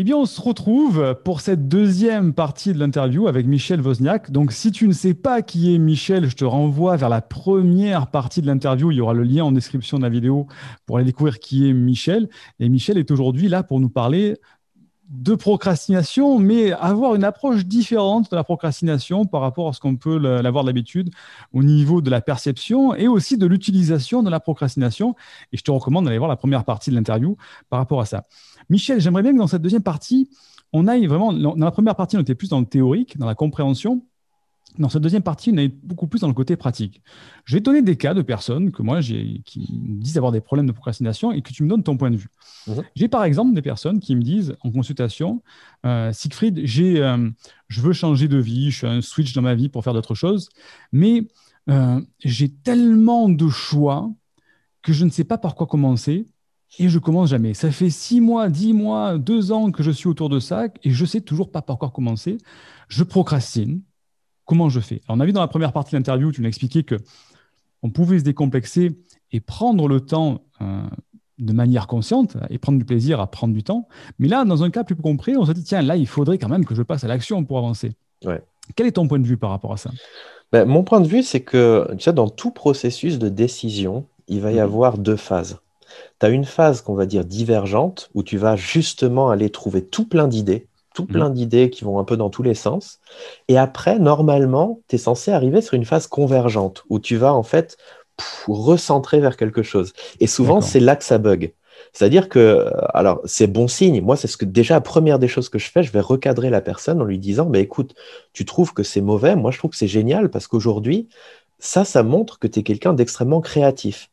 Eh bien, on se retrouve pour cette deuxième partie de l'interview avec Michel Wozniak. Donc, si tu ne sais pas qui est Michel, je te renvoie vers la première partie de l'interview. Il y aura le lien en description de la vidéo pour aller découvrir qui est Michel. Et Michel est aujourd'hui là pour nous parler de procrastination, mais avoir une approche différente de la procrastination par rapport à ce qu'on peut l'avoir d'habitude au niveau de la perception et aussi de l'utilisation de la procrastination. Et je te recommande d'aller voir la première partie de l'interview par rapport à ça. Michel, j'aimerais bien que dans cette deuxième partie, on aille vraiment, dans la première partie, on était plus dans le théorique, dans la compréhension. Dans cette deuxième partie, on est beaucoup plus dans le côté pratique. Je vais donner des cas de personnes que moi, qui me disent avoir des problèmes de procrastination et que tu me donnes ton point de vue. Mhm. J'ai par exemple des personnes qui me disent en consultation, euh, Siegfried, euh, je veux changer de vie, je suis un switch dans ma vie pour faire d'autres choses, mais euh, j'ai tellement de choix que je ne sais pas par quoi commencer et je commence jamais. Ça fait six mois, dix mois, deux ans que je suis autour de ça et je sais toujours pas par quoi commencer. Je procrastine. Comment je fais on a vu dans la première partie de l'interview, tu m'as expliqué que on pouvait se décomplexer et prendre le temps euh, de manière consciente et prendre du plaisir à prendre du temps. Mais là, dans un cas plus compris, on se dit tiens, là, il faudrait quand même que je passe à l'action pour avancer. Quel est ton point de vue par rapport à ça ben, Mon point de vue, c'est que dans tout processus de décision, il va y mhm. avoir deux phases tu as une phase qu'on va dire divergente, où tu vas justement aller trouver tout plein d'idées, tout mhm. plein d'idées qui vont un peu dans tous les sens. Et après, normalement, tu es censé arriver sur une phase convergente, où tu vas en fait recentrer vers quelque chose. Et souvent, c'est là que ça bug. C'est-à-dire que, euh, alors, c'est bon signe. Moi, c'est ce que déjà, la première des choses que je fais, je vais recadrer la personne en lui disant, mais écoute, tu trouves que c'est mauvais, moi, je trouve que c'est génial parce qu'aujourd'hui, ça, ça montre que tu es quelqu'un d'extrêmement créatif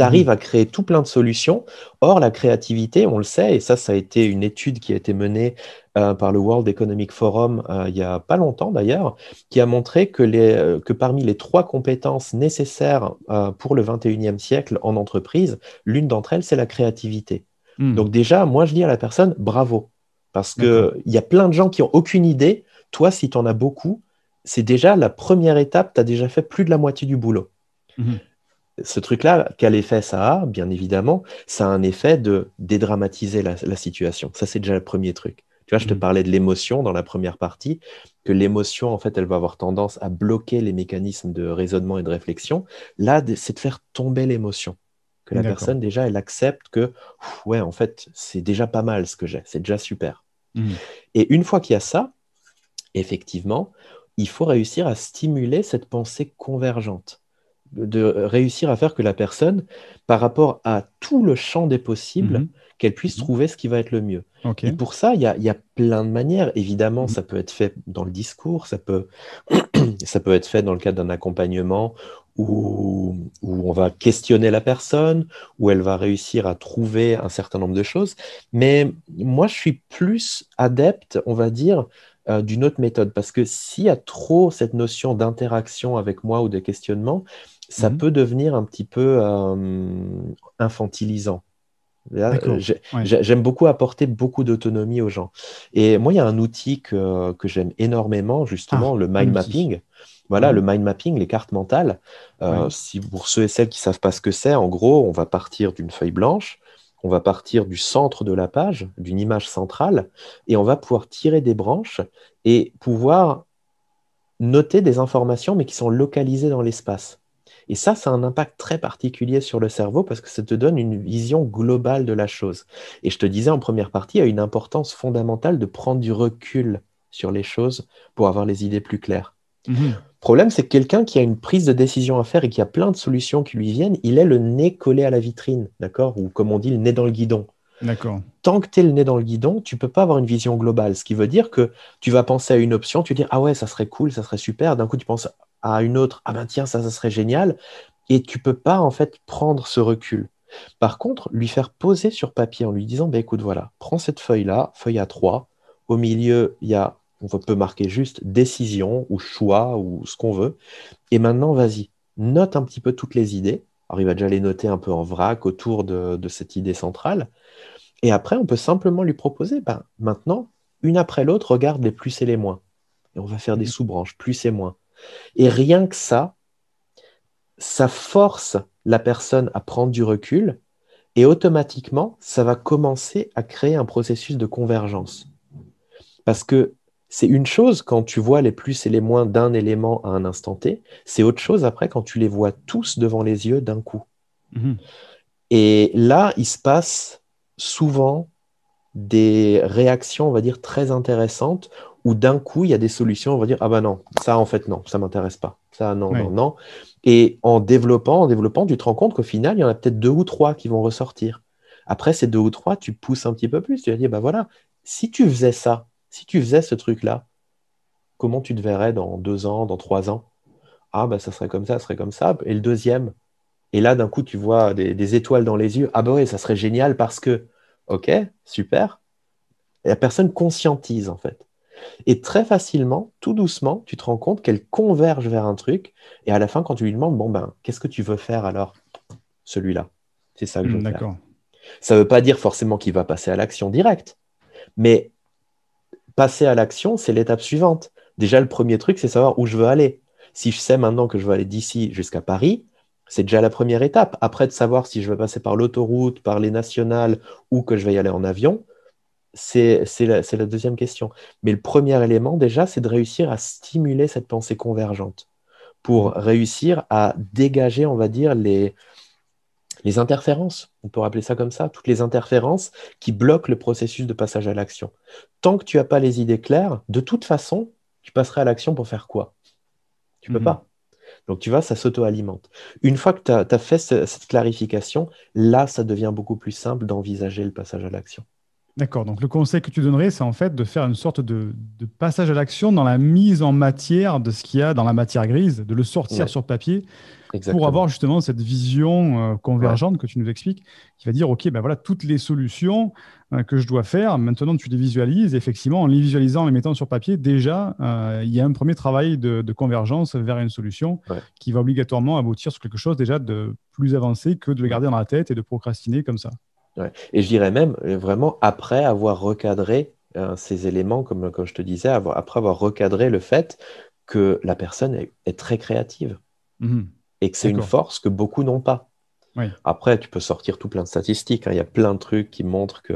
arrive mm. à créer tout plein de solutions. Or, la créativité, on le sait, et ça, ça a été une étude qui a été menée euh, par le World Economic Forum euh, il n'y a pas longtemps d'ailleurs, qui a montré que, euh, parmi les trois compétences nécessaires pour le 21e siècle en entreprise, l'une d'entre elles, c'est la créativité. Mm. Donc déjà, moi, je dis à la personne, bravo, parce qu'il y a plein de gens qui n'ont aucune idée. Toi, si tu en as beaucoup, c'est déjà la première étape, tu as déjà fait plus de la moitié du boulot. Mm-hmm ce truc-là, quel effet ça a Bien évidemment, ça a un effet de dédramatiser la, situation. Ça, c'est déjà le premier truc. Tu vois, je te mm. parlais de l'émotion dans la première partie, que l'émotion, en fait, elle va avoir tendance à bloquer les mécanismes de raisonnement et de réflexion. Là, c'est de faire tomber l'émotion. Que la personne, déjà, elle accepte que, ouais, en fait, c'est déjà pas mal ce que j'ai, c'est déjà super. Mm. Et une fois qu'il y a ça, effectivement, il faut réussir à stimuler cette pensée convergente de réussir à faire que la personne, par rapport à tout le champ des possibles, mhm. qu'elle puisse mhm. trouver ce qui va être le mieux. Et pour ça, il y, a, plein de manières. Évidemment, mhm. ça peut être fait dans le discours, ça peut, ça peut être fait dans le cadre d'un accompagnement où, on va questionner la personne, où elle va réussir à trouver un certain nombre de choses. Mais moi, je suis plus adepte, on va dire, euh, d'une autre méthode, parce que s'il y a trop cette notion d'interaction avec moi ou de questionnement, ça mhm. peut devenir un petit peu euh, infantilisant. J'aime beaucoup apporter beaucoup d'autonomie aux gens. Et moi, il y a un outil que, j'aime énormément, justement, ah, le mind mapping. Voilà, mhm. le mind mapping, les cartes mentales. Euh, si pour ceux et celles qui ne savent pas ce que c'est, en gros, on va partir d'une feuille blanche, on va partir du centre de la page, d'une image centrale, et on va pouvoir tirer des branches et pouvoir noter des informations, mais qui sont localisées dans l'espace. Et ça, ça a un impact très particulier sur le cerveau parce que ça te donne une vision globale de la chose. Et je te disais en première partie, il y a une importance fondamentale de prendre du recul sur les choses pour avoir les idées plus claires. Mhm. problème, c'est que quelqu'un qui a une prise de décision à faire et qui a plein de solutions qui lui viennent, il est le nez collé à la vitrine, d'accord Ou comme on dit, le nez dans le guidon. D'accord. Tant que tu es le nez dans le guidon, tu peux pas avoir une vision globale. Ce qui veut dire que tu vas penser à une option, tu dis Ah ouais, ça serait cool, ça serait super. D'un coup, tu penses à une autre, ah ben tiens, ça, ça serait génial. Et tu peux pas, en fait, prendre ce recul. Par contre, lui faire poser sur papier en lui disant, bah, écoute, voilà, prends cette feuille-là, feuille A3, au milieu, il y a, on peut marquer juste décision ou choix ou ce qu'on veut. Et maintenant, vas-y, note un petit peu toutes les idées. Alors, il va déjà les noter un peu en vrac autour de, de cette idée centrale. Et après, on peut simplement lui proposer, ben, maintenant, une après l'autre, regarde les plus et les moins. Et on va faire des mm. sous-branches, plus et moins. Et rien que ça, ça force la personne à prendre du recul et automatiquement, ça va commencer à créer un processus de convergence. Parce que c'est une chose quand tu vois les plus et les moins d'un élément à un instant T, c'est autre chose après quand tu les vois tous devant les yeux d'un coup. Mhm. Et là, il se passe souvent des réactions, on va dire, très intéressantes où d'un coup, il y a des solutions, on va dire, ah ben non, ça en fait non, ça m'intéresse pas, ça non, non, non. Et en développant, en développant, tu te rends compte qu'au final, il y en a peut-être deux ou trois qui vont ressortir. Après ces deux ou trois, tu pousses un petit peu plus, tu vas dire, bah voilà, si tu faisais ça, si tu faisais ce truc-là, comment tu te verrais dans deux ans, dans trois ans Ah ben ça serait comme ça, ça serait comme ça. Et le deuxième, et là d'un coup, tu vois des, étoiles dans les yeux, ah ben bah oui, ça serait génial parce que, ok, super. Et la personne conscientise en fait. Et très facilement, tout doucement, tu te rends compte qu'elle converge vers un truc. Et à la fin, quand tu lui demandes, bon ben, qu'est-ce que tu veux faire alors Celui-là. C'est ça que je veux hmm, Ça ne veut pas dire forcément qu'il va passer à l'action directe, mais passer à l'action, c'est l'étape suivante. Déjà, le premier truc, c'est savoir où je veux aller. Si je sais maintenant que je veux aller d'ici jusqu'à Paris, c'est déjà la première étape. Après de savoir si je veux passer par l'autoroute, par les nationales ou que je vais y aller en avion, c'est la, deuxième question. Mais le premier élément, déjà, c'est de réussir à stimuler cette pensée convergente pour réussir à dégager, on va dire, les, interférences. On peut rappeler ça comme ça, toutes les interférences qui bloquent le processus de passage à l'action. Tant que tu n'as pas les idées claires, de toute façon, tu passerais à l'action pour faire quoi Tu ne peux mhm. pas. Donc tu vois, ça s'auto-alimente. Une fois que tu as, fait cette clarification, là, ça devient beaucoup plus simple d'envisager le passage à l'action. D'accord, donc le conseil que tu donnerais, c'est en fait de faire une sorte de, passage à l'action dans la mise en matière de ce qu'il y a dans la matière grise, de le sortir sur papier pour avoir justement cette vision euh, convergente que tu nous expliques, qui va dire, OK, ben voilà, toutes les solutions euh, que je dois faire, maintenant tu les visualises, effectivement, en les visualisant, en les mettant sur papier, déjà, euh, il y a un premier travail de, convergence vers une solution qui va obligatoirement aboutir sur quelque chose déjà de plus avancé que de le garder dans la tête et de procrastiner comme ça. Et je dirais même euh, vraiment après avoir recadré euh, ces éléments, comme, je te disais, après avoir recadré le fait que la personne est, très créative mmh. et que c'est une force que beaucoup n'ont pas. Après, tu peux sortir tout plein de statistiques. Hein. Il y a plein de trucs qui montrent que,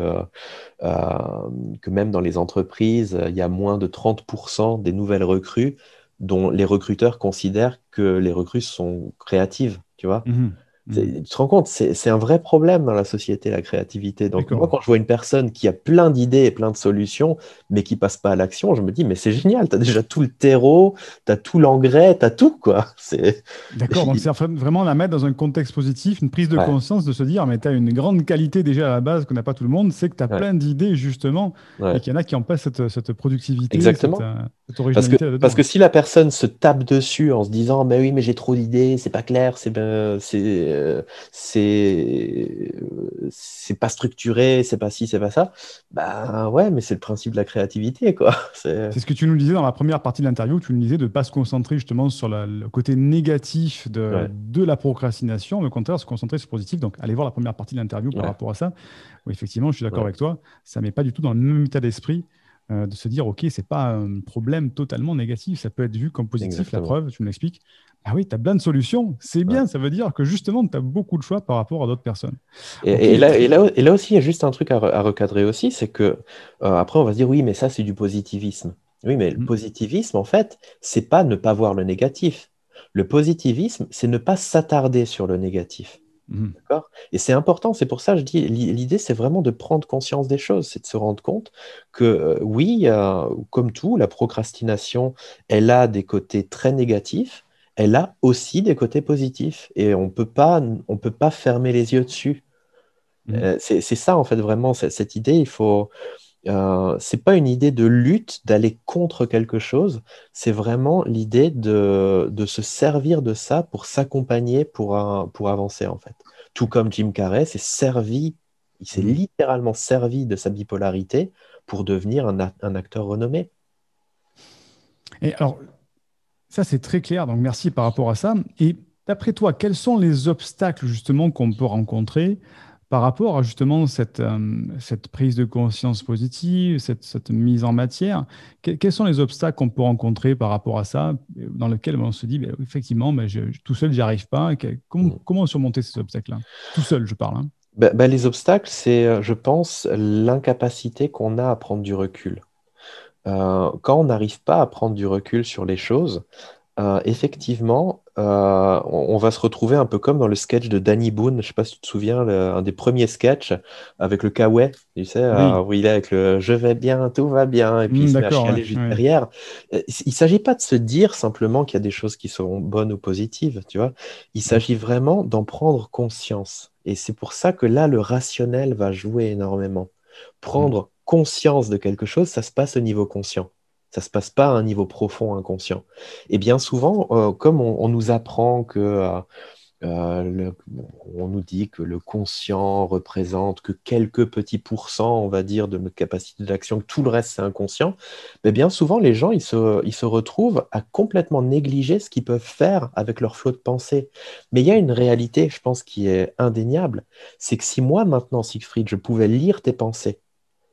euh, que même dans les entreprises, il y a moins de 30% des nouvelles recrues dont les recruteurs considèrent que les recrues sont créatives, tu vois. Mmh. Mm. Tu te rends compte, c'est un vrai problème dans la société, la créativité. Donc moi, quand je vois une personne qui a plein d'idées et plein de solutions, mais qui passe pas à l'action, je me dis, mais c'est génial, tu as déjà tout le terreau, tu as tout l'engrais, tu as tout. quoi. D'accord, donc c'est vraiment la mettre dans un contexte positif, une prise de conscience de se dire, mais tu as une grande qualité déjà à la base qu'on n'a pas tout le monde, c'est que tu as plein d'idées justement, et qu'il y en a qui n'ont pas cette, cette, productivité, Exactement. Euh, parce que, si la personne se tape dessus en se disant, mais oui, mais j'ai trop d'idées, c'est pas clair, c'est... Ben, euh, c'est c'est pas structuré, c'est pas si c'est pas ça. Bah ouais, mais c'est le principe de la créativité, quoi. C'est ce que tu nous disais dans la première partie de l'interview, tu nous disais de pas se concentrer justement sur le côté négatif de, la procrastination, mais au contraire se concentrer sur le positif. Donc allez voir la première partie de l'interview par rapport à ça. effectivement, je suis d'accord avec toi, ça met pas du tout dans le même état d'esprit euh, de se dire, OK, c'est pas un problème totalement négatif, ça peut être vu comme positif, la preuve, tu me l'expliques. Ah oui, tu as plein de solutions, c'est bien, ça veut dire que justement, tu as beaucoup de choix par rapport à d'autres personnes. Et, là, et, là, aussi, il y a juste un truc à, recadrer aussi, c'est que euh, après, on va se dire, oui, mais ça, c'est du positivisme. Oui, mais le mm. positivisme, en fait, c'est pas ne pas voir le négatif. Le positivisme, c'est ne pas s'attarder sur le négatif. Mmh. Et c'est important, c'est pour ça que je dis, l'idée c'est vraiment de prendre conscience des choses, c'est de se rendre compte que euh, oui, comme tout, la procrastination, elle a des côtés très négatifs, elle a aussi des côtés positifs, et on ne peut pas fermer les yeux dessus. Mmh. Euh, c'est ça en fait vraiment, cette idée, il faut, euh, c'est pas une idée de lutte, d'aller contre quelque chose, c'est vraiment l'idée de, se servir de ça pour s'accompagner, pour, pour avancer en fait. Tout comme Jim Carrey s'est servi, il s'est mm. littéralement servi de sa bipolarité pour devenir un, un acteur renommé. Et alors, ça c'est très clair, donc merci par rapport à ça. Et d'après toi, quels sont les obstacles justement qu'on peut rencontrer par rapport à justement euh, cette, prise de conscience positive, cette, mise en matière, quels sont les obstacles qu'on peut rencontrer par rapport à ça, dans lequel ben, on se dit, ben, effectivement, ben, tout seul, j'y arrive pas. Mm. comment, surmonter ces obstacles-là Tout seul, je parle. Hein. les obstacles, c'est, euh, je pense, l'incapacité qu'on a à prendre du recul. Euh, quand on n'arrive pas à prendre du recul sur les choses, effectivement, euh, on, va se retrouver un peu comme dans le sketch de Danny Boone, je sais pas si tu te souviens, un des premiers sketchs avec le Kawaii, tu sais, euh, où il est avec le je vais bien, tout va bien, et puis il mm, se met à chialer derrière. Euh, il s'agit pas de se dire simplement qu'il y a des choses qui sont bonnes ou positives, tu vois. Il s'agit vraiment d'en prendre conscience. Et c'est pour ça que là, le rationnel va jouer énormément. Mm. Prendre conscience de quelque chose, ça se passe au niveau conscient ça ne se passe pas à un niveau profond inconscient. Et bien souvent, euh, comme on, nous apprend que... Euh, euh, on nous dit que le conscient représente que quelques petits pourcents, on va dire, de notre capacité d'action, que tout le reste c'est inconscient, mais bien souvent les gens ils ils se retrouvent à complètement négliger ce qu'ils peuvent faire avec leur flot de pensée. Mais il y a une réalité, je pense, qui est indéniable, c'est que si moi maintenant, Siegfried, je pouvais lire tes pensées,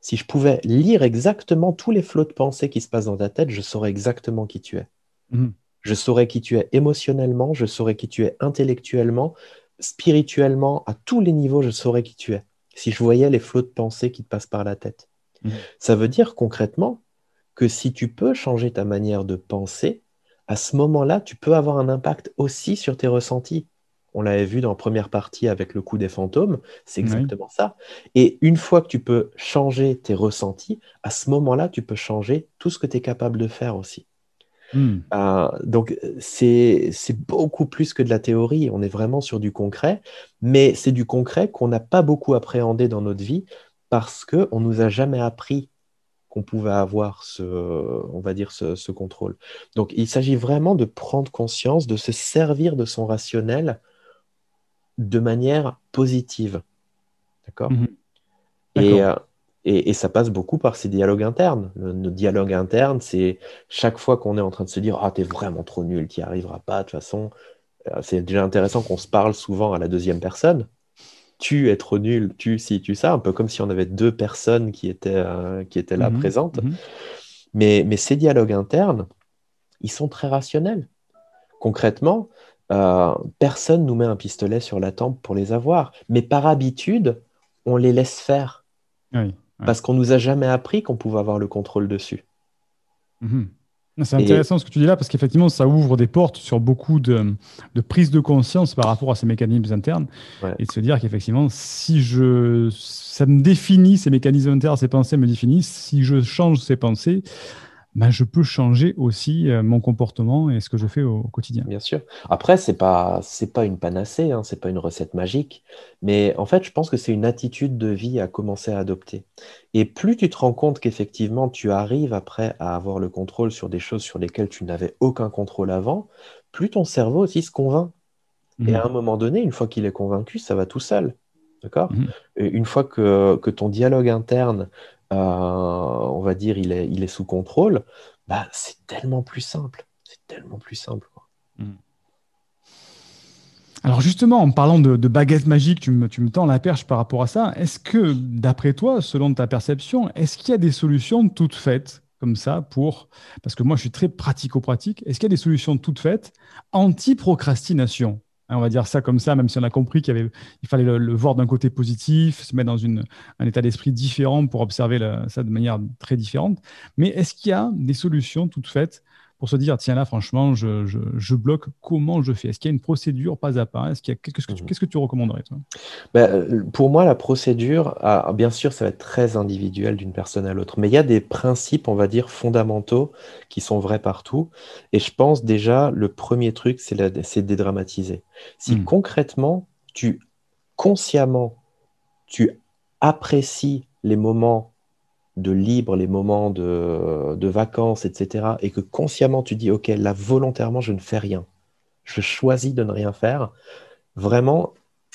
si je pouvais lire exactement tous les flots de pensée qui se passent dans ta tête, je saurais exactement qui tu es. Mm-hmm. Je saurais qui tu es émotionnellement, je saurais qui tu es intellectuellement, spirituellement, à tous les niveaux, je saurais qui tu es. Si je voyais les flots de pensée qui te passent par la tête. Mm-hmm. Ça veut dire concrètement que si tu peux changer ta manière de penser, à ce moment-là, tu peux avoir un impact aussi sur tes ressentis. On l'avait vu dans la première partie avec le coup des fantômes, c'est exactement ça. Et une fois que tu peux changer tes ressentis, à ce moment-là, tu peux changer tout ce que tu es capable de faire aussi. Hmm. Euh, donc c'est beaucoup plus que de la théorie, on est vraiment sur du concret, mais c'est du concret qu'on n'a pas beaucoup appréhendé dans notre vie parce qu'on ne nous a jamais appris qu'on pouvait avoir ce, on va dire ce contrôle. Donc il s'agit vraiment de prendre conscience, de se servir de son rationnel de manière positive. D'accord mhm. euh, et, ça passe beaucoup par ces dialogues internes. nos dialogues internes, c'est chaque fois qu'on est en train de se dire Ah, t'es vraiment trop nul, t'y arriveras pas, de toute façon. Euh, c'est déjà intéressant qu'on se parle souvent à la deuxième personne. Tu es trop nul, tu si, tu ça, un peu comme si on avait deux personnes qui étaient, euh, là mhm, présentes. Mhm. Mais, mais ces dialogues internes, ils sont très rationnels. Concrètement, euh, personne nous met un pistolet sur la tempe pour les avoir. Mais par habitude, on les laisse faire. Parce qu'on nous a jamais appris qu'on pouvait avoir le contrôle dessus. Mhm. C'est intéressant ce que tu dis là, parce qu'effectivement, ça ouvre des portes sur beaucoup de, de prises de conscience par rapport à ces mécanismes internes. Et de se dire qu'effectivement, si je, ça me définit, ces mécanismes internes, ces pensées me définissent, si je change ces pensées, bah, je peux changer aussi euh, mon comportement et ce que je fais au, quotidien. Bien sûr. Après, ce n'est pas, pas une panacée, hein, ce n'est pas une recette magique, mais en fait, je pense que c'est une attitude de vie à commencer à adopter. Et plus tu te rends compte qu'effectivement, tu arrives après à avoir le contrôle sur des choses sur lesquelles tu n'avais aucun contrôle avant, plus ton cerveau aussi se convainc. Et mmh. à un moment donné, une fois qu'il est convaincu, ça va tout seul. D'accord mmh. Une fois que, que, ton dialogue interne euh, on va dire, il est, sous contrôle, bah, c'est tellement plus simple. C'est tellement plus simple. Mm. Alors justement, en parlant de, baguette magique, tu me, tu me, tends la perche par rapport à ça. Est-ce que, d'après toi, selon ta perception, est-ce qu'il y a des solutions toutes faites comme ça pour... Parce que moi, je suis très pratico-pratique. Est-ce qu'il y a des solutions toutes faites anti-procrastination on va dire ça comme ça, même si on a compris qu'il fallait le, voir d'un côté positif, se mettre dans un état d'esprit différent pour observer ça de manière très différente. Mais est-ce qu'il y a des solutions toutes faites pour se dire, tiens là, franchement, je, je, bloque, comment je fais Est-ce qu'il y a une procédure pas à pas Est-ce qu'il y a... Qu'est-ce que, tu, mhm. qu'est-ce que tu recommanderais toi ben, Pour moi, la procédure, ah, bien sûr, ça va être très individuel d'une personne à l'autre, mais il y a des principes, on va dire, fondamentaux qui sont vrais partout. Et je pense déjà, le premier truc, c'est, la, c'est dédramatiser. Si hmm. concrètement, tu consciemment, tu apprécies les moments de libre, les moments de, de, vacances, etc., et que consciemment tu dis, OK, là, volontairement, je ne fais rien, je choisis de ne rien faire, vraiment,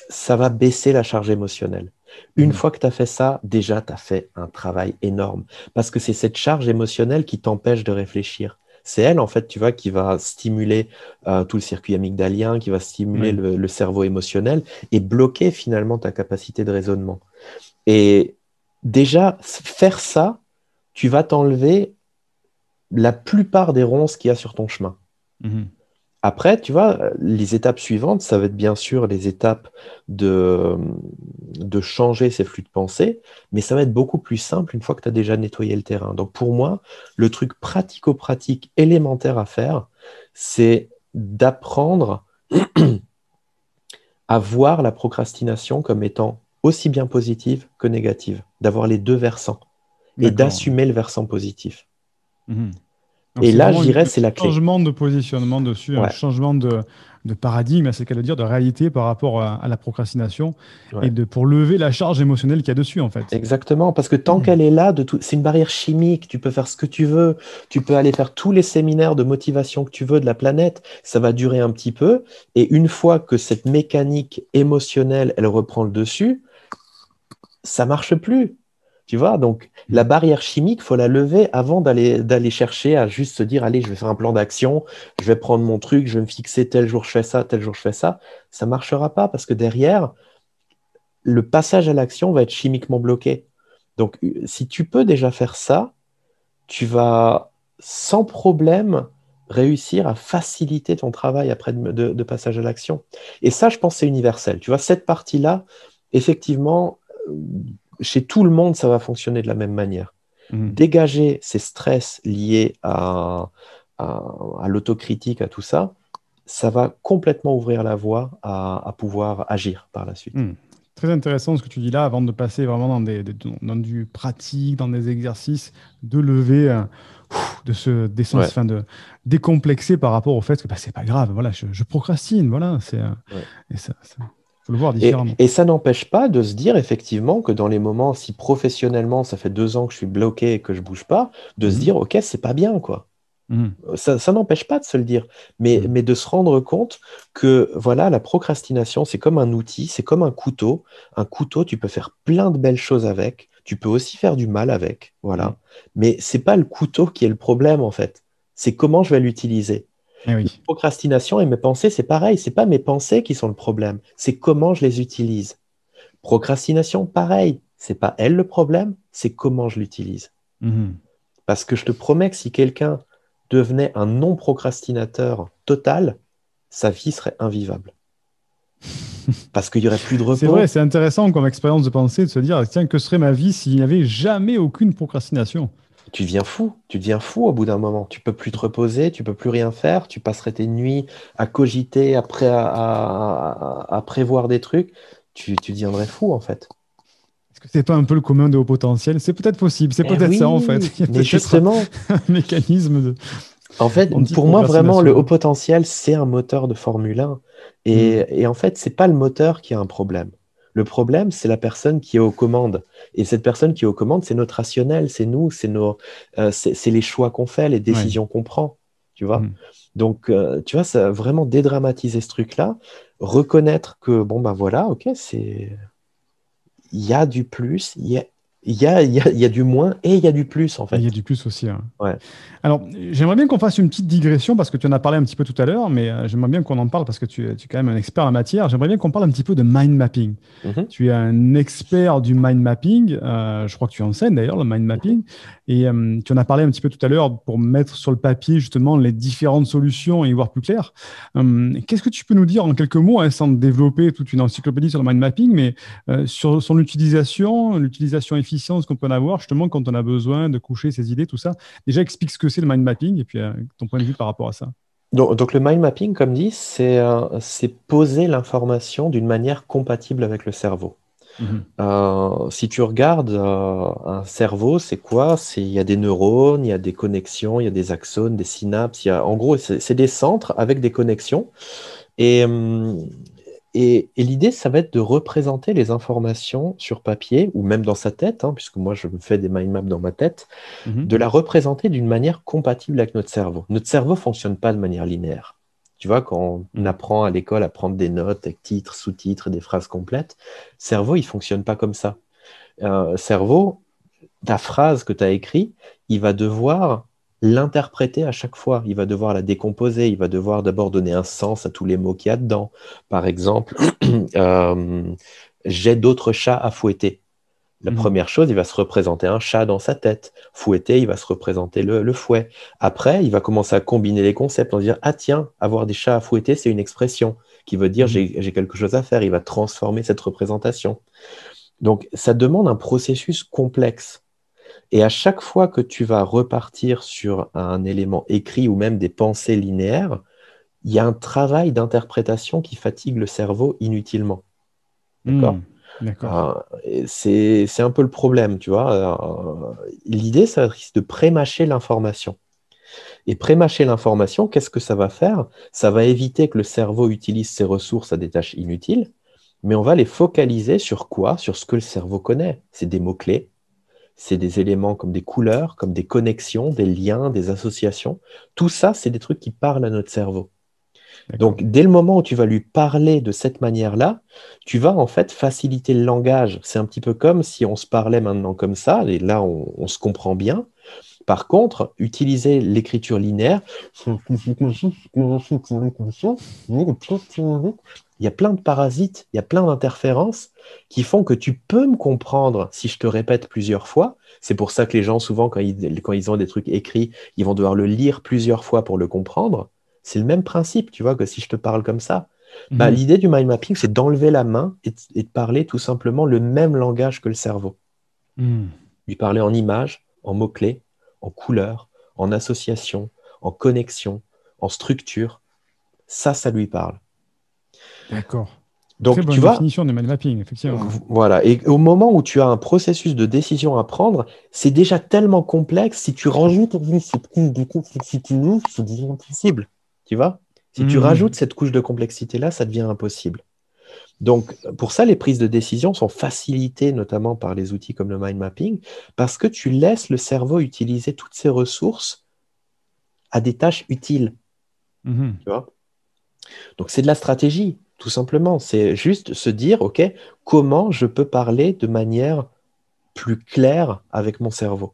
ça va baisser la charge émotionnelle. Une mmh. fois que tu as fait ça, déjà, tu as fait un travail énorme, parce que c'est cette charge émotionnelle qui t'empêche de réfléchir. C'est elle, en fait, tu vois, qui va stimuler euh, tout le circuit amygdalien, qui va stimuler le cerveau émotionnel et bloquer finalement ta capacité de raisonnement. Et déjà, faire ça, tu vas t'enlever la plupart des ronces qu'il y a sur ton chemin. Mhm. Après, tu vois, les étapes suivantes, ça va être bien sûr les étapes de, de changer ces flux de pensée, mais ça va être beaucoup plus simple une fois que tu as déjà nettoyé le terrain. Donc pour moi, le truc pratico-pratique élémentaire à faire, c'est d'apprendre à voir la procrastination comme étant aussi bien positive que négative, d'avoir les deux versants et d'assumer le versant positif. Mhm. Et là, je dirais, c'est la clé. Un changement de positionnement dessus, un changement de, paradigme, c'est qu'elle dire, de réalité par rapport à, la procrastination et de pour lever la charge émotionnelle qu'il y a dessus, en fait. Exactement, parce que tant mhm. qu'elle est là, c'est une barrière chimique. Tu peux faire ce que tu veux, tu peux aller faire tous les séminaires de motivation que tu veux de la planète. Ça va durer un petit peu, et une fois que cette mécanique émotionnelle, elle reprend le dessus, ça marche plus. Tu vois, donc la barrière chimique, faut la lever avant d'aller chercher à juste se dire allez, je vais faire un plan d'action, je vais prendre mon truc, je vais me fixer tel jour je fais ça, tel jour je fais ça. Ça marchera pas parce que derrière, le passage à l'action va être chimiquement bloqué. Donc si tu peux déjà faire ça, tu vas sans problème réussir à faciliter ton travail après de, passage à l'action. Et ça, je pense, c'est universel. Tu vois, cette partie-là, effectivement, chez tout le monde, ça va fonctionner de la même manière. Mhm. Dégager ces stress liés à, l'autocritique, à tout ça, ça va complètement ouvrir la voie à, pouvoir agir par la suite. Mhm. Très intéressant ce que tu dis là, avant de passer vraiment dans, des, du pratique, dans des exercices, de lever, euh, de se de décomplexer par rapport au fait que bah, c'est pas grave, voilà, je, procrastine, voilà, c'est, euh, voir Et, ça n'empêche pas de se dire effectivement que dans les moments, si professionnellement, ça fait deux ans que je suis bloqué et que je bouge pas, de se mhm. dire, OK, c'est pas bien, quoi. Mhm. Euh, ça, n'empêche pas de se le dire, mhm. mais, de se rendre compte que voilà, la procrastination, c'est comme un outil, c'est comme un couteau. Un couteau, tu peux faire plein de belles choses avec, tu peux aussi faire du mal avec, voilà. ce Mais c'est pas le couteau qui est le problème en fait, c'est comment je vais l'utiliser. Eh procrastination et mes pensées, c'est pareil. C'est pas mes pensées qui sont le problème, c'est comment je les utilise. Procrastination, pareil. C'est pas elle le problème, c'est comment je l'utilise. Mm-hmm. Parce que je te promets que si quelqu'un devenait un non-procrastinateur total, sa vie serait invivable. Parce qu'il y aurait plus de repos. C'est vrai, c'est intéressant comme expérience de pensée de se dire tiens, que serait ma vie s'il n'y avait jamais aucune procrastination tu deviens fou, tu deviens fou au bout d'un moment. Tu peux plus te reposer, tu peux plus rien faire, tu passerais tes nuits à cogiter, à, à, prévoir des trucs, tu, tu, deviendrais fou en fait. Est-ce que c'est pas un peu le commun de haut potentiel C'est peut-être possible, c'est eh peut-être ça en fait. mais justement, un mécanisme de. En fait, pour moi, vraiment, le haut potentiel, c'est un moteur de Formule 1. Et, mm. et en fait, c'est pas le moteur qui a un problème. Le problème, c'est la personne qui est aux commandes. Et cette personne qui est aux commandes, c'est notre rationnel, c'est nous, c'est nos, euh, c'est les choix qu'on fait, les décisions qu'on prend. Tu vois. Mm. Donc, euh, tu vois, vraiment dédramatiser ce truc-là, reconnaître que bon ben voilà, ok, c'est, il y a du plus, il y a il y a, y a, du moins et il y a du plus, en fait. Il y a du plus aussi. Hein. Ouais. Alors, j'aimerais bien qu'on fasse une petite digression parce que tu en as parlé un petit peu tout à l'heure, mais euh, j'aimerais bien qu'on en parle parce que tu, tu, es quand même un expert en matière. J'aimerais bien qu'on parle un petit peu de mind mapping. Mm-hmm. Tu es un expert du mind mapping. Euh, je crois que tu enseignes d'ailleurs le mind mapping. Et euh, tu en as parlé un petit peu tout à l'heure pour mettre sur le papier justement les différentes solutions et voir plus clair. Hum, qu'est-ce que tu peux nous dire en quelques mots, hein, sans développer toute une encyclopédie sur le mind mapping, mais sur son utilisation, l'utilisation efficace qu'on peut en avoir justement quand on a besoin de coucher ses idées, tout ça. Déjà, explique ce que c'est le mind mapping et puis euh, ton point de vue par rapport à ça. Donc, le mind mapping, comme dit, euh, c'est poser l'information d'une manière compatible avec le cerveau. Mhm. Euh, si tu regardes un cerveau, c'est quoi Il y a des neurones, il y a des connexions, il y a des axones, des synapses. Y a, en gros, c'est des centres avec des connexions. Et hum, et, l'idée, ça va être de représenter les informations sur papier, ou même dans sa tête, hein, puisque moi je me fais des mind maps dans ma tête, mhm. de la représenter d'une manière compatible avec notre cerveau. Notre cerveau ne fonctionne pas de manière linéaire. Tu vois, quand on mhm. apprend à l'école à prendre des notes avec titres, sous-titres, des phrases complètes, cerveau, il ne fonctionne pas comme ça. Euh, cerveau, ta phrase que tu as écrite, il va devoir l'interpréter à chaque fois. Il va devoir la décomposer, il va devoir d'abord donner un sens à tous les mots qu'il y a dedans. Par exemple, euh, j'ai d'autres chats à fouetter. La mm. première chose, il va se représenter un chat dans sa tête. Fouetter, il va se représenter le, fouet. Après, il va commencer à combiner les concepts en disant Ah, tiens, avoir des chats à fouetter, c'est une expression qui veut dire mm. j'ai quelque chose à faire. Il va transformer cette représentation. Donc, ça demande un processus complexe. Et à chaque fois que tu vas repartir sur un élément écrit ou même des pensées linéaires, il y a un travail d'interprétation qui fatigue le cerveau inutilement. D'accord hmm, ah, C'est un peu le problème, tu vois. Euh, l'idée, ça risque de prémâcher l'information. Et prémâcher l'information, qu'est-ce que ça va faire Ça va éviter que le cerveau utilise ses ressources à des tâches inutiles, mais on va les focaliser sur quoi Sur ce que le cerveau connaît. C'est des mots-clés, c'est des éléments comme des couleurs, comme des connexions, des liens, des associations. Tout ça, c'est des trucs qui parlent à notre cerveau. Donc, dès le moment où tu vas lui parler de cette manière-là, tu vas en fait faciliter le langage. C'est un petit peu comme si on se parlait maintenant comme ça, et là, on, on se comprend bien. Par contre, utiliser l'écriture linéaire, il y a plein de parasites, il y a plein d'interférences qui font que tu peux me comprendre si je te répète plusieurs fois. C'est pour ça que les gens, souvent, quand ils, ont des trucs écrits, ils vont devoir le lire plusieurs fois pour le comprendre. C'est le même principe, tu vois, que si je te parle comme ça. Bah, mhm. L'idée du mind mapping, c'est d'enlever la main et, de parler tout simplement le même langage que le cerveau. Hmm. Lui parler en images, en mots-clés, en couleurs, en associations, en connexions, en structure. Ça, ça lui parle. D'accord. Donc, tu vois, définition de mind mapping, effectivement. Voilà. Et au moment où tu as un processus de décision à prendre, c'est déjà tellement complexe. Si tu rajoutes cette couche de complexité, ça devient impossible. Tu vois Si tu mmh. rajoutes cette couche de complexité-là, ça devient impossible. Donc, pour ça, les prises de décision sont facilitées notamment par les outils comme le mind mapping, parce que tu laisses le cerveau utiliser toutes ses ressources à des tâches utiles. Mmh tu vois donc, c'est de la stratégie tout simplement. C'est juste se dire, OK, comment je peux parler de manière plus claire avec mon cerveau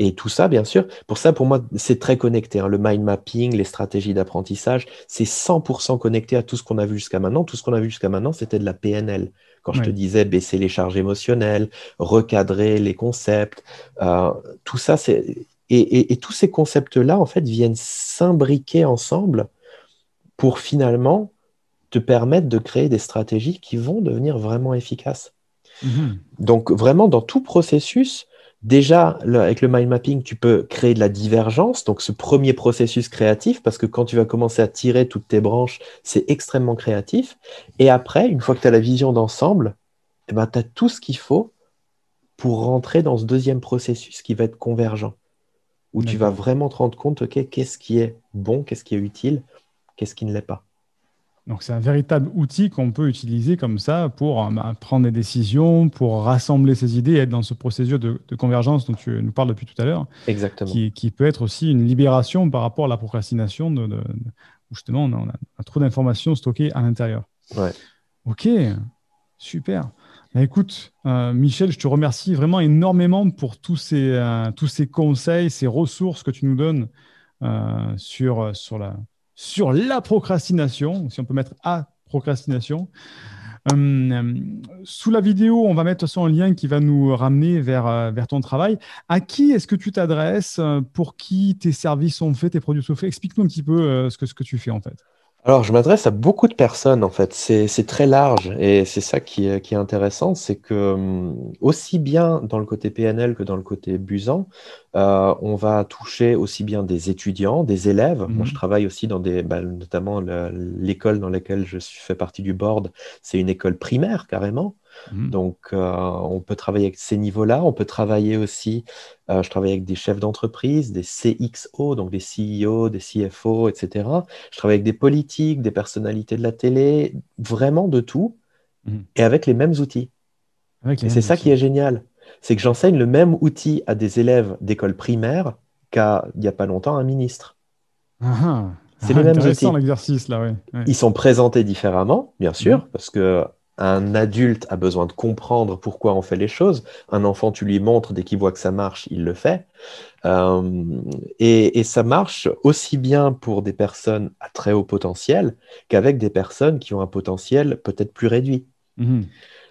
et tout ça, bien sûr, pour ça, pour moi, c'est très connecté. Hein. Le mind mapping, les stratégies d'apprentissage, c'est 100% connecté à tout ce qu'on a vu jusqu'à maintenant. Tout ce qu'on a vu jusqu'à maintenant, c'était de la PNL. Quand je te disais baisser les charges émotionnelles, recadrer les concepts, euh, tout ça, c'est... et, tous ces concepts-là, en fait, viennent s'imbriquer ensemble pour finalement te permettent de créer des stratégies qui vont devenir vraiment efficaces. Mhm. Donc vraiment, dans tout processus, déjà avec le mind mapping, tu peux créer de la divergence, donc ce premier processus créatif, parce que quand tu vas commencer à tirer toutes tes branches, c'est extrêmement créatif. Et après, une fois que tu as la vision d'ensemble, eh ben, tu as tout ce qu'il faut pour rentrer dans ce deuxième processus qui va être convergent, où tu vas vraiment te rendre compte, qu'est-ce qui est bon, qu'est-ce qui est utile, qu'est-ce qui ne l'est pas. Donc c'est un véritable outil qu'on peut utiliser comme ça pour euh, bah, prendre des décisions, pour rassembler ses idées et être dans ce processus de, convergence dont tu nous parles depuis tout à l'heure. Exactement. Qui, peut être aussi une libération par rapport à la procrastination, où justement on a, trop d'informations stockées à l'intérieur. Ouais. Ok, super. Bah, écoute, euh, Michel, je te remercie vraiment énormément pour tous ces, euh, tous ces conseils, ces ressources que tu nous donnes sur, sur la sur la procrastination, si on peut mettre à procrastination. Hum, hum, sous la vidéo, on va mettre un lien qui va nous ramener vers, euh, vers ton travail. À qui est-ce que tu t'adresses Pour qui tes services sont faits, tes produits sont faits Explique-nous un petit peu euh, ce, que, ce que tu fais en fait. Alors, je m'adresse à beaucoup de personnes, en fait. C'est très large et c'est ça qui est, intéressant, c'est que hum, aussi bien dans le côté PNL que dans le côté Busan, euh, on va toucher aussi bien des étudiants, des élèves. Moi, je mmh travaille aussi dans des, bah, notamment l'école dans laquelle je fais partie du board, c'est une école primaire carrément. Hmm. Donc, euh, on peut travailler avec ces niveaux-là. On peut travailler aussi, euh, je travaille avec des chefs d'entreprise, des CXO, donc des CEO, des CFO, etc. Je travaille avec des politiques, des personnalités de la télé, vraiment de tout, hmm. et avec les mêmes outils. et c'est ça qui est génial. C'est que j'enseigne le même outil à des élèves d'école primaire qu'à, il n'y a pas longtemps, un ministre. Ah, ah. c'est le les mêmes outils. l'exercice, là, oui. Ils sont présentés différemment, bien hmm. sûr, parce que un adulte a besoin de comprendre pourquoi on fait les choses. Un enfant, tu lui montres, dès qu'il voit que ça marche, il le fait. Euh, et, ça marche aussi bien pour des personnes à très haut potentiel qu'avec des personnes qui ont un potentiel peut-être plus réduit. Mmh.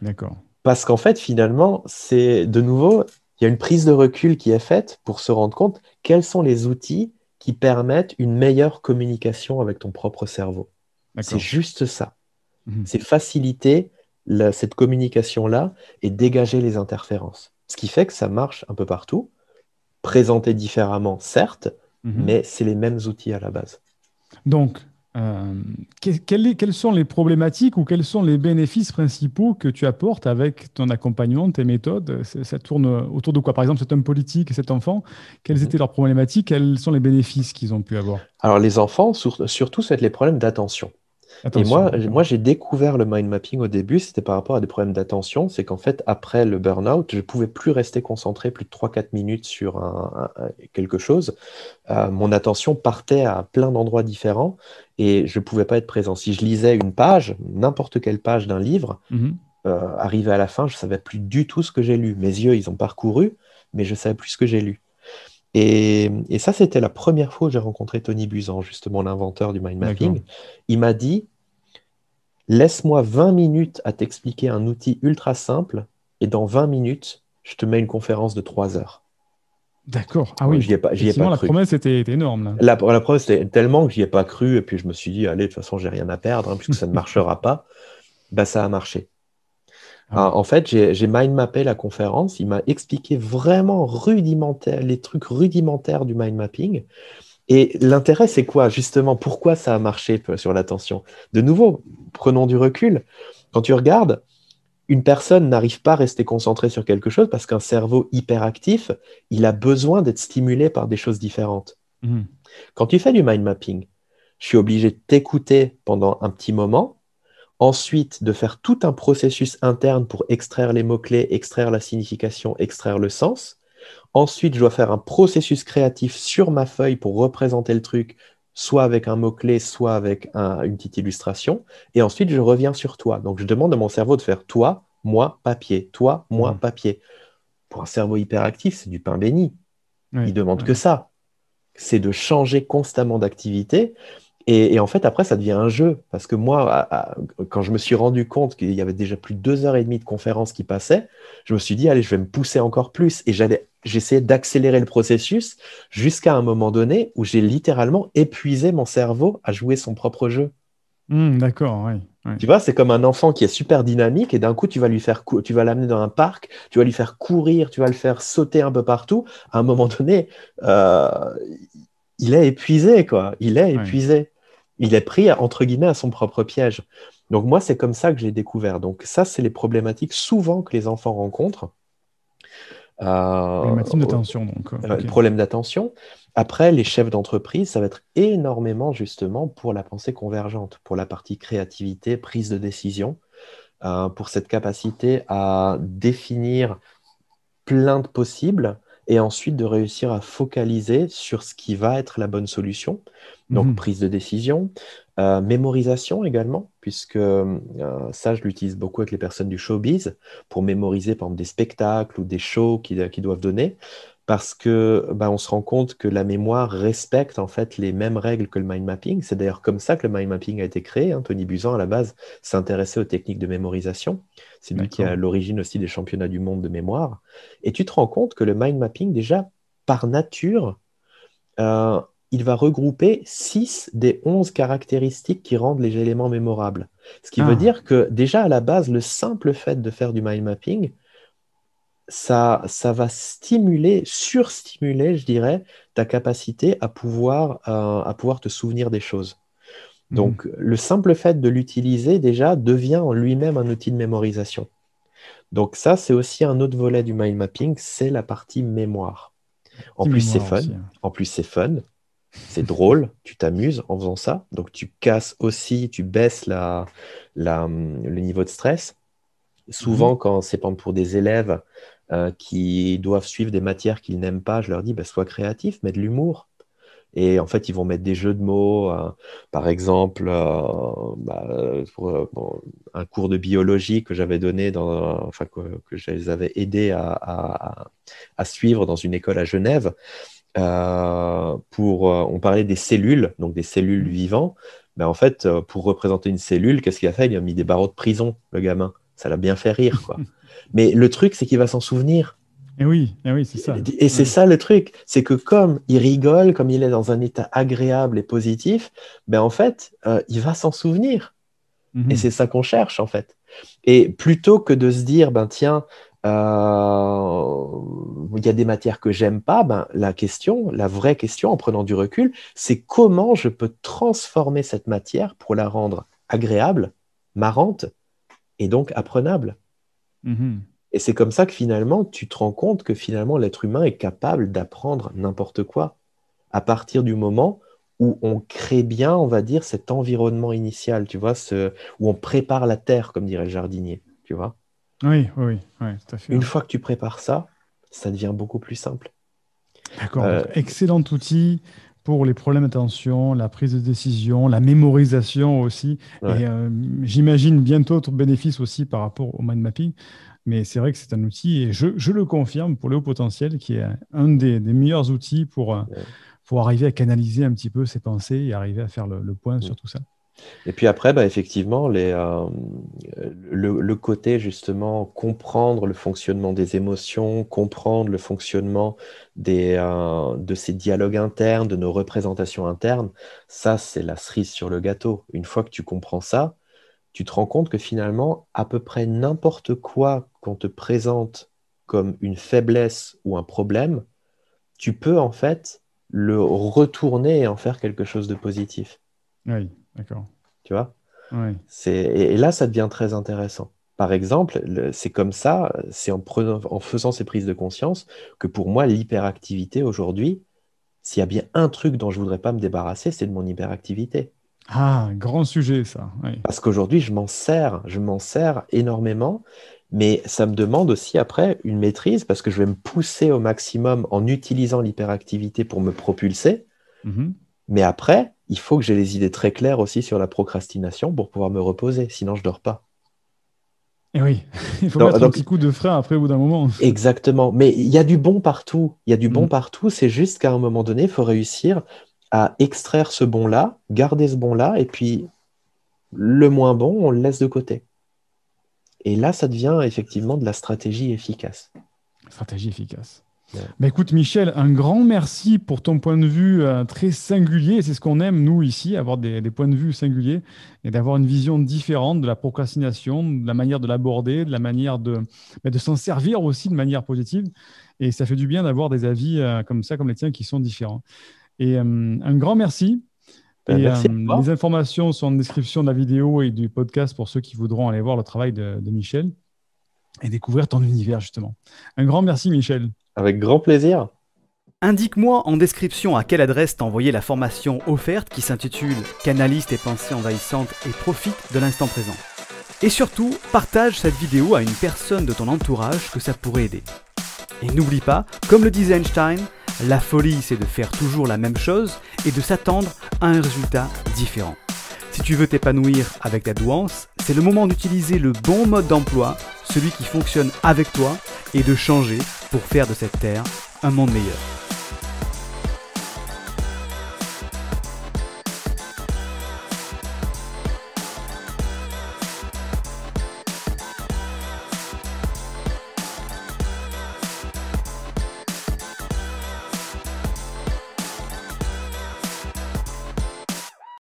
D'accord. Parce qu'en fait, finalement, c'est de nouveau, il y a une prise de recul qui est faite pour se rendre compte quels sont les outils qui permettent une meilleure communication avec ton propre cerveau. C'est juste ça. Mmh. C'est faciliter cette communication-là et dégager les interférences. Ce qui fait que ça marche un peu partout, présenté différemment, certes, mhm. mais c'est les mêmes outils à la base. Donc, euh, quelles, sont les problématiques ou quels sont les bénéfices principaux que tu apportes avec ton accompagnement, tes méthodes ça, tourne autour de quoi Par exemple, cet homme politique, et cet enfant, quelles mhm. étaient leurs problématiques Quels sont les bénéfices qu'ils ont pu avoir Alors, les enfants, surtout, ça les problèmes d'attention. Et moi, moi j'ai découvert le mind mapping au début, c'était par rapport à des problèmes d'attention. C'est qu'en fait, après le burn-out, je ne pouvais plus rester concentré plus de 3-4 minutes sur quelque chose. Euh, mon attention partait à plein d'endroits différents et je ne pouvais pas être présent. Si je lisais une page, n'importe quelle page d'un livre, mhm. euh, arrivé à la fin, je ne savais plus du tout ce que j'ai lu. Mes yeux, ils ont parcouru, mais je ne savais plus ce que j'ai lu. Et, ça, c'était la première fois que j'ai rencontré Tony Buzan, justement l'inventeur du mind mapping. Il m'a dit, laisse-moi 20 minutes à t'expliquer un outil ultra simple, et dans 20 minutes, je te mets une conférence de 3 heures. D'accord. Ah oui. J'y la promesse était, énorme. La, promesse était tellement que j'y ai pas cru. Et puis je me suis dit, allez, de toute façon, j'ai rien à perdre, hein, puisque ça ne marchera pas. Bah, ça a marché. Ah, en fait, j'ai mind mappé la conférence. Il m'a expliqué vraiment rudimentaire, les trucs rudimentaires du mind mapping. Et l'intérêt, c'est quoi justement Pourquoi ça a marché sur l'attention De nouveau, prenons du recul. Quand tu regardes, une personne n'arrive pas à rester concentrée sur quelque chose parce qu'un cerveau hyperactif, il a besoin d'être stimulé par des choses différentes. Mmh. Quand tu fais du mind mapping, je suis obligé de t'écouter pendant un petit moment Ensuite, de faire tout un processus interne pour extraire les mots-clés, extraire la signification, extraire le sens. Ensuite, je dois faire un processus créatif sur ma feuille pour représenter le truc, soit avec un mot-clé, soit avec une petite illustration. Et ensuite, je reviens sur toi. Donc, je demande à mon cerveau de faire toi, moi, papier, toi, moi, hmm. papier. Pour un cerveau hyperactif, c'est du pain béni. Il demande que ça. C'est de changer constamment d'activité. Et, en fait, après, ça devient un jeu. Parce que moi, quand je me suis rendu compte qu'il y avait déjà plus de deux heures et demie de conférences qui passaient, je me suis dit, allez, je vais me pousser encore plus. Et j'allais, j'essayais d'accélérer le processus jusqu'à un moment donné où j'ai littéralement épuisé mon cerveau à jouer son propre jeu. Hmm, d'accord, oui. Tu vois, c'est comme un enfant qui est super dynamique et d'un coup, tu vas lui faire, tu vas l'amener dans un parc, tu vas lui faire courir, tu vas le faire sauter un peu partout. À un moment donné, euh, il est épuisé, quoi. Il est épuisé il est pris, entre guillemets, à son propre piège. Donc moi, c'est comme ça que j'ai découvert. Donc ça, c'est les problématiques souvent que les enfants rencontrent. Euh, d'attention, euh, Problème d'attention. Après, les chefs d'entreprise, ça va être énormément justement pour la pensée convergente, pour la partie créativité, prise de décision, euh, pour cette capacité à définir plein de possibles et ensuite de réussir à focaliser sur ce qui va être la bonne solution. Donc mhm. prise de décision, euh, mémorisation également, puisque euh, ça, je l'utilise beaucoup avec les personnes du showbiz pour mémoriser, par exemple, des spectacles ou des shows qu'ils euh, qui doivent donner parce que bah, on se rend compte que la mémoire respecte en fait les mêmes règles que le mind mapping. C'est d'ailleurs comme ça que le mind mapping a été créé. Hein. Tony Buzan, à la base, s'intéressait aux techniques de mémorisation. C'est lui qui a à l'origine aussi des championnats du monde de mémoire. Et tu te rends compte que le mind mapping, déjà, par nature, euh, il va regrouper 6 des 11 caractéristiques qui rendent les éléments mémorables. Ce qui veut ah. dire que déjà à la base, le simple fait de faire du mind mapping ça, ça va stimuler, surstimuler, je dirais, ta capacité à pouvoir, euh, à pouvoir te souvenir des choses. Hmm. Donc, le simple fait de l'utiliser déjà devient en lui-même un outil de mémorisation. Donc, ça, c'est aussi un autre volet du mind mapping, c'est la partie mémoire. En plus, c'est fun. Hein. En plus, c'est fun. C'est drôle, tu t'amuses en faisant ça. Donc, tu casses aussi, tu baisses la, hum, le niveau de stress. Souvent, mhm. quand c'est pour des élèves euh, qui doivent suivre des matières qu'ils n'aiment pas, je leur dis, bah, sois créatif, mets de l'humour. Et en fait, ils vont mettre des jeux de mots. Euh, par exemple, euh, bah, pour, un cours de biologie que j'avais donné, enfin, que, je les avais aidés à, suivre dans une école à Genève. pour, on parlait des cellules, donc des cellules mmh. vivantes. mais ben, en fait, pour représenter une cellule, qu'est-ce qu'il a fait Il a mis des barreaux de prison, le gamin ça l'a bien fait rire, quoi. Mais le truc, c'est qu'il va s'en souvenir. Et eh eh oui, c'est ça. Et c'est ça le truc, c'est que comme il rigole, comme il est dans un état agréable et positif, ben en fait, euh, il va s'en souvenir. Mhm. Et c'est ça qu'on cherche, en fait. Et plutôt que de se dire, ben tiens, euh, il y a des matières que j'aime pas, ben, la question, la vraie question en prenant du recul, c'est comment je peux transformer cette matière pour la rendre agréable, marrante, et donc apprenable. Mm-hmm. Et c'est comme ça que finalement, tu te rends compte que finalement, l'être humain est capable d'apprendre n'importe quoi à partir du moment où on crée bien, on va dire, cet environnement initial, tu vois, ce, où on prépare la terre, comme dirait le jardinier, tu vois. Oui, oui, oui, tout à fait. Une fois que tu prépares ça, ça devient beaucoup plus simple. D'accord. Euh, excellent outil pour les problèmes d'attention, la prise de décision, la mémorisation aussi. Et euh, j'imagine bientôt d'autres bénéfices aussi par rapport au mind mapping. Mais c'est vrai que c'est un outil, et je, le confirme pour le haut potentiel, qui est un des, meilleurs outils pour, euh, pour arriver à canaliser un petit peu ses pensées et arriver à faire le, point sur mm. tout ça. Et puis après, bah, effectivement, euh, le, côté justement comprendre le fonctionnement des émotions, comprendre le fonctionnement euh, de ces dialogues internes, de nos représentations internes, ça c'est la cerise sur le gâteau. Une fois que tu comprends ça, tu te rends compte que finalement, à peu près n'importe quoi qu'on te présente comme une faiblesse ou un problème, tu peux en fait le retourner et en faire quelque chose de positif. Oui. D'accord. Tu vois c'est et, là, ça devient très intéressant. Par exemple, c'est comme ça, c'est en, en, faisant ces prises de conscience que pour moi, l'hyperactivité aujourd'hui, s'il y a bien un truc dont je ne voudrais pas me débarrasser, c'est de mon hyperactivité. Ah, grand sujet ça. Parce qu'aujourd'hui, je m'en sers, je m'en sers énormément, mais ça me demande aussi après une maîtrise parce que je vais me pousser au maximum en utilisant l'hyperactivité pour me propulser. Mm-hmm. Mais après, il faut que j'ai les idées très claires aussi sur la procrastination pour pouvoir me reposer, sinon je dors pas. Et eh oui, il faut mettre un petit coup de frein après au bout d'un moment. Exactement, mais il y a du bon partout, il y a du bon mm. partout, c'est juste qu'à un moment donné, il faut réussir à extraire ce bon-là, garder ce bon-là, et puis le moins bon, on le laisse de côté. Et là, ça devient effectivement de la stratégie efficace. Stratégie efficace écoute, Michel, un grand merci pour ton point de vue euh, très singulier. C'est ce qu'on aime, nous, ici, avoir des, points de vue singuliers et d'avoir une vision différente de la procrastination, de la manière de l'aborder, de la manière de, de s'en servir aussi de manière positive. Et ça fait du bien d'avoir des avis euh, comme ça, comme les tiens, qui sont différents. Et euh, un grand merci. Ben, les informations sont en description de la vidéo et du podcast pour ceux qui voudront aller voir le travail de, de Michel et découvrir ton univers, justement. Un grand merci, Michel. Avec grand plaisir. Indique-moi en description à quelle adresse t'as envoyé la formation offerte qui s'intitule Canaliste et pensée envahissante et profite de l'instant présent. Et surtout, partage cette vidéo à une personne de ton entourage que ça pourrait aider. Et n'oublie pas, comme le disait Einstein, la folie c'est de faire toujours la même chose et de s'attendre à un résultat différent. Si tu veux t'épanouir avec ta douance, c'est le moment d'utiliser le bon mode d'emploi, celui qui fonctionne avec toi, et de changer pour faire de cette terre un monde meilleur.